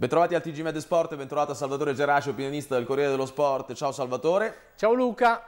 Bentrovati al TG Med Sport, bentrovata Salvatore Geraci, opinionista del Corriere dello Sport. Ciao Salvatore. Ciao Luca.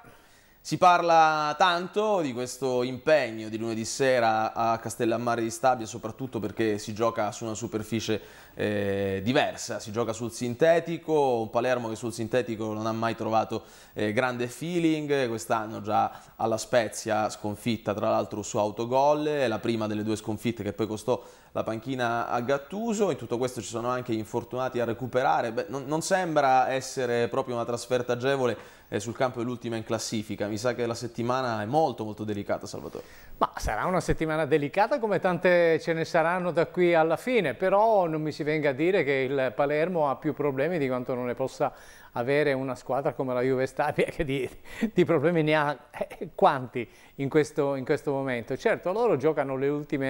Si parla tanto di questo impegno di lunedì sera a Castellammare di Stabia, soprattutto perché si gioca su una superficie eh, diversa, si gioca sul sintetico, un Palermo che sul sintetico non ha mai trovato eh, grande feeling, quest'anno già alla Spezia sconfitta tra l'altro su autogol, la prima delle due sconfitte che poi costò la panchina a Gattuso, in tutto questo ci sono anche infortunati a recuperare, Beh, non, non, sembra essere proprio una trasferta agevole eh, sul campo dell'ultima in classifica, mi sa che la settimana è molto molto delicata Salvatore. Ma sarà una settimana delicata come tante ce ne saranno da qui alla fine, però non mi si venga a dire che il Palermo ha più problemi di quanto non ne possa avere una squadra come la Juve Stabia che di, di problemi ne ha eh, quanti in questo, in questo, momento. Certo, loro giocano le ultime,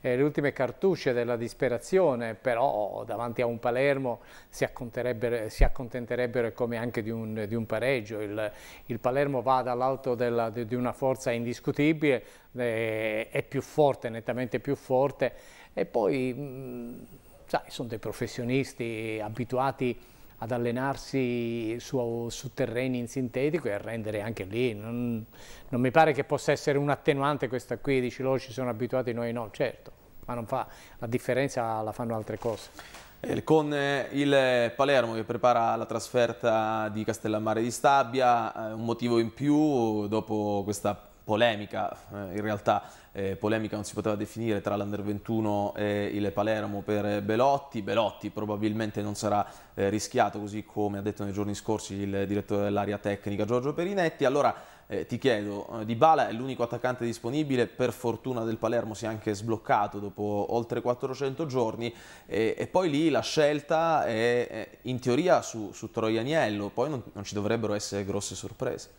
eh, le ultime, cartucce della disperazione, però davanti a un Palermo si, si accontenterebbero come anche di un, di un pareggio. Il, il, Palermo va dall'alto di, di una forza indiscutibile, eh, è più forte, nettamente più forte, e poi... Mh, mm, sono dei professionisti abituati ad allenarsi su, su, terreni in sintetico e a rendere anche lì. Non, non mi pare che possa essere un attenuante questa qui, dici loro oh, ci sono abituati, noi no, certo, ma non fa, la differenza la fanno altre cose. Eh, con eh, il Palermo che prepara la trasferta di Castellammare di Stabia, eh, un motivo in più dopo questa polemica, eh, in realtà eh, polemica non si poteva definire tra l'Under 21 e il Palermo per Belotti, Belotti probabilmente non sarà eh, rischiato così come ha detto nei giorni scorsi il direttore dell'area tecnica Giorgio Perinetti, allora eh, ti chiedo, eh, Di Bala è l'unico attaccante disponibile, per fortuna del Palermo si è anche sbloccato dopo oltre 400 giorni e, e poi lì la scelta è in teoria su, su Troianiello, poi non, non ci dovrebbero essere grosse sorprese.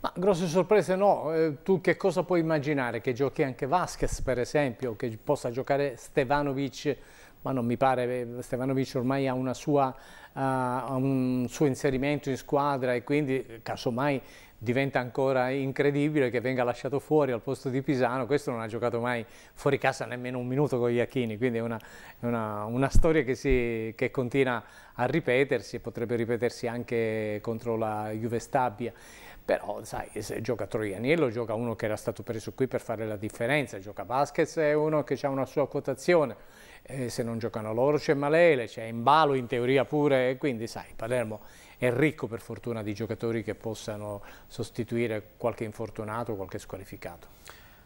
Ma grosse sorprese no, eh, tu che cosa puoi immaginare? Che giochi anche Vasquez per esempio, che possa giocare Stevanovic, ma non mi pare, eh, Stevanovic ormai ha, sua, uh, ha un suo inserimento in squadra e quindi casomai diventa ancora incredibile che venga lasciato fuori al posto di Pisano, questo non ha giocato mai fuori casa nemmeno un minuto con Iacchini, quindi è una, una, una storia che, si, che, continua a ripetersi e potrebbe ripetersi anche contro la Juve Stabia però sai, se gioca Troianiello, gioca uno che era stato preso qui per fare la differenza, gioca Vasquez è uno che ha una sua quotazione, eh, se non giocano loro c'è Malele, c'è Imbalo in teoria pure, quindi sai, Palermo è ricco per fortuna di giocatori che possano sostituire qualche infortunato, qualche squalificato.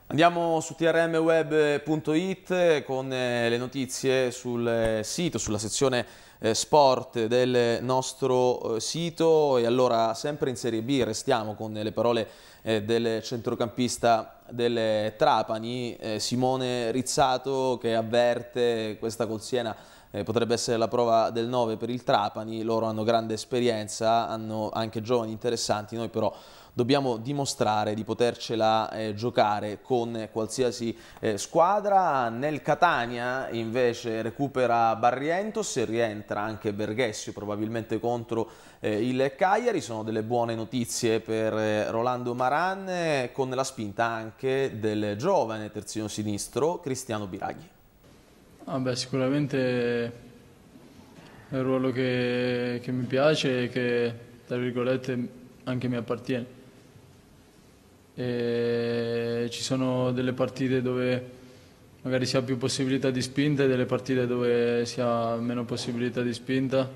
Andiamo su trmweb.it con eh, le notizie sul eh, sito, sulla sezione eh, sport del nostro sito e allora sempre in Serie B restiamo con le parole del centrocampista del Trapani, Simone Rizzato che avverte questa col Siena eh, potrebbe essere la prova del 9 per il Trapani, loro hanno grande esperienza, hanno anche giovani interessanti, noi però dobbiamo dimostrare di potercela eh, giocare con qualsiasi eh, squadra. Nel Catania invece recupera Barrientos e rientra anche Berghessio probabilmente contro eh, il Cagliari. Sono delle buone notizie per eh, Rolando Maran eh, con la spinta anche del giovane terzino sinistro Cristiano Biraghi. Ah sicuramente è un ruolo che, che mi piace e che, tra virgolette, anche mi appartiene. E ci sono delle partite dove magari si ha più possibilità di spinta e delle partite dove si ha meno possibilità di spinta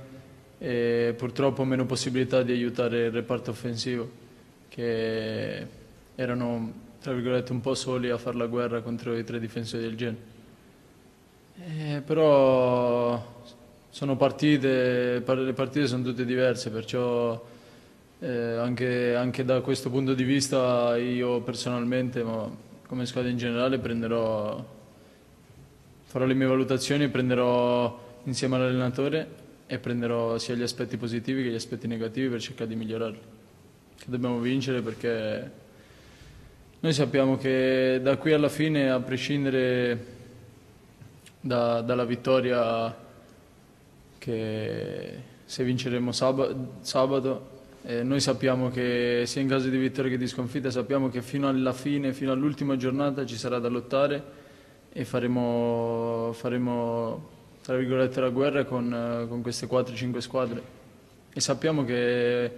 e purtroppo meno possibilità di aiutare il reparto offensivo che erano tra virgolette un po' soli a fare la guerra contro i tre difensori del genere. Eh, però sono partite, le partite sono tutte diverse, perciò eh, anche, anche, da questo punto di vista io personalmente, ma come squadra in generale, prenderò, farò le mie valutazioni prenderò insieme all'allenatore e prenderò sia gli aspetti positivi che gli aspetti negativi per cercare di migliorarli. Che dobbiamo vincere perché noi sappiamo che da qui alla fine, a prescindere da, dalla vittoria che se vinceremo sab sabato eh, noi sappiamo che sia in caso di vittoria che di sconfitta sappiamo che fino alla fine, fino all'ultima giornata ci sarà da lottare e faremo, faremo tra virgolette la guerra con, con queste 4-5 squadre e sappiamo che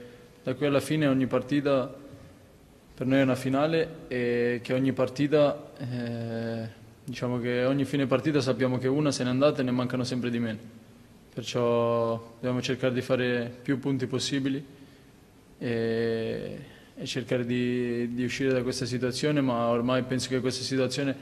da qui alla fine ogni partita per noi è una finale e che ogni partita eh, Diciamo che ogni fine partita sappiamo che una se n'è andata e ne mancano sempre di meno, perciò dobbiamo cercare di fare più punti possibili e, e cercare di, di, uscire da questa situazione, ma ormai penso che questa situazione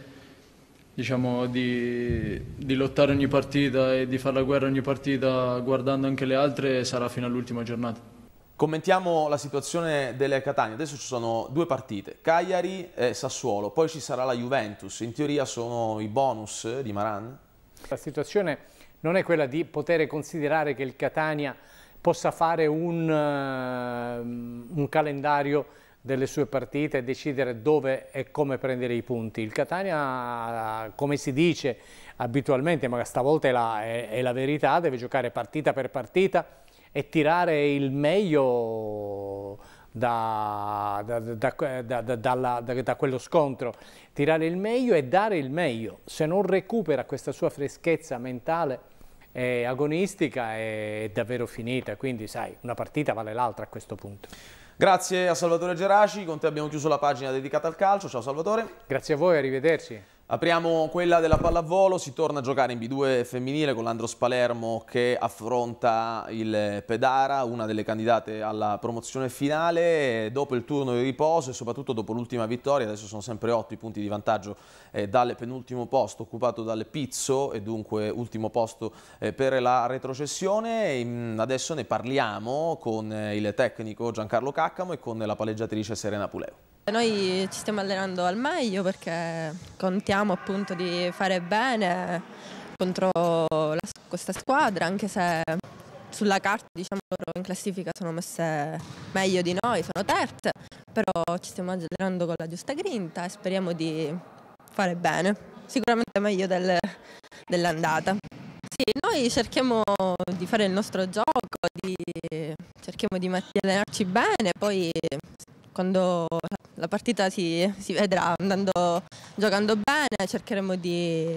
diciamo, di, di lottare ogni partita e di fare la guerra ogni partita guardando anche le altre sarà fino all'ultima giornata. Commentiamo la situazione delle Catania, adesso ci sono due partite, Cagliari e Sassuolo, poi ci sarà la Juventus, in teoria sono i bonus di Maran? La situazione non è quella di poter considerare che il Catania possa fare un, uh, un calendario delle sue partite e decidere dove e come prendere i punti. Il Catania, come si dice abitualmente, ma stavolta è la, è, è la verità, deve giocare partita per partita, e tirare il meglio da, da, da, da, quello scontro, tirare il meglio e dare il meglio. Se non recupera questa sua freschezza mentale e agonistica è davvero finita, quindi sai, una partita vale l'altra a questo punto. Grazie a Salvatore Geraci, con te abbiamo chiuso la pagina dedicata al calcio, ciao Salvatore. Grazie a voi, arrivederci. Apriamo quella della pallavolo, si torna a giocare in B2 femminile con l'Andros Palermo che affronta il Pedara, una delle candidate alla promozione finale. Dopo il turno di riposo e soprattutto dopo l'ultima vittoria, adesso sono sempre 8 i punti di vantaggio eh, dal penultimo posto occupato dal Pizzo e dunque ultimo posto eh, per la retrocessione. E, ehm, adesso ne parliamo con eh, il tecnico Giancarlo Caccamo e con la palleggiatrice Serena Puleo. Noi ci stiamo allenando al meglio perché contiamo appunto di fare bene contro la, questa squadra, anche se sulla carta diciamo loro in classifica sono messe meglio di noi, sono terze, però ci stiamo allenando con la giusta grinta e speriamo di fare bene, sicuramente meglio del, dell'andata. Sì, noi cerchiamo di fare il nostro gioco, di, cerchiamo di, di allenarci bene, poi quando la partita si, si vedrà, andando, giocando bene cercheremo di,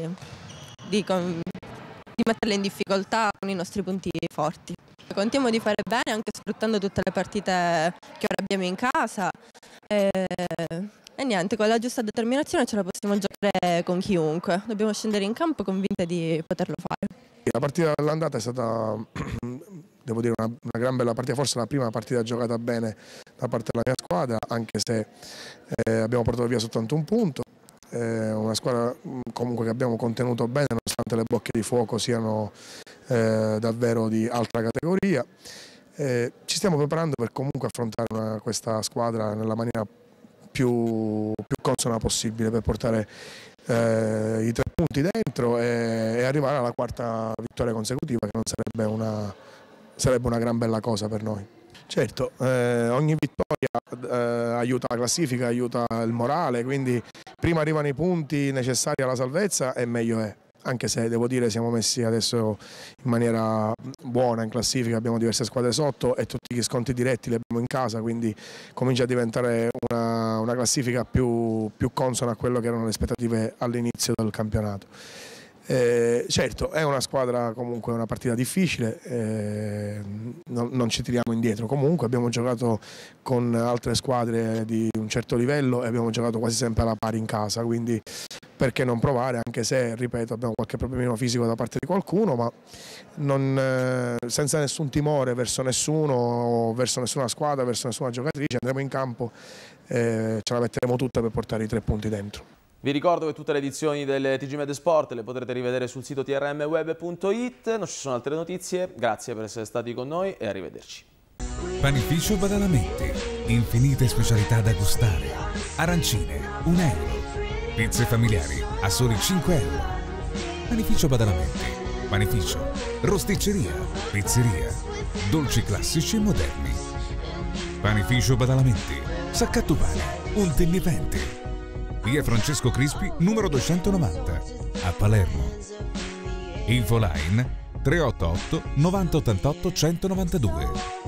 di, con, di metterle in difficoltà con i nostri punti forti. Contiamo di fare bene anche sfruttando tutte le partite che ora abbiamo in casa e, e niente, con la giusta determinazione ce la possiamo giocare con chiunque, dobbiamo scendere in campo convinte di poterlo fare. La partita dell'andata è stata devo dire una, una, gran bella partita, forse la prima partita giocata bene da parte della mia squadra, anche se eh, abbiamo portato via soltanto un punto, eh, una squadra mm, comunque che abbiamo contenuto bene nonostante le bocche di fuoco siano eh, davvero di altra categoria. Eh, ci stiamo preparando per comunque affrontare una, questa squadra nella maniera più, più consona possibile per portare eh, i tre punti dentro e, eh, e arrivare alla quarta vittoria consecutiva che non sarebbe una, sarebbe una gran bella cosa per noi. Certo, eh, ogni vittoria eh, aiuta la classifica, aiuta il morale, quindi prima arrivano i punti necessari alla salvezza e meglio è. Anche se devo dire siamo messi adesso in maniera buona in classifica, abbiamo diverse squadre sotto e tutti gli sconti diretti li abbiamo in casa, quindi comincia a diventare una, una classifica più, più consona a quello che erano le aspettative all'inizio del campionato. Eh, certo, è una squadra comunque, una partita difficile, eh, non, non, ci tiriamo indietro comunque, abbiamo giocato con altre squadre di un certo livello e abbiamo giocato quasi sempre alla pari in casa, quindi perché non provare, anche se, ripeto, abbiamo qualche problemino fisico da parte di qualcuno, ma non, eh, senza nessun timore verso nessuno, verso nessuna squadra, verso nessuna giocatrice, andremo in campo, eh, ce la metteremo tutta per portare i tre punti dentro. Vi ricordo che tutte le edizioni del TG Med Sport le potrete rivedere sul sito trmweb.it. Non ci sono altre notizie. Grazie per essere stati con noi e arrivederci. Panificio Badalamenti. Infinite specialità da gustare. Arancine, 1 euro. Pizze familiari a soli 5 euro. Panificio Badalamenti. Panificio, rosticceria, pizzeria, dolci classici e moderni. Panificio Badalamenti. Saccatto pane, un tennipente via Francesco Crispi, numero 290, a Palermo. Infoline 388 9088 192.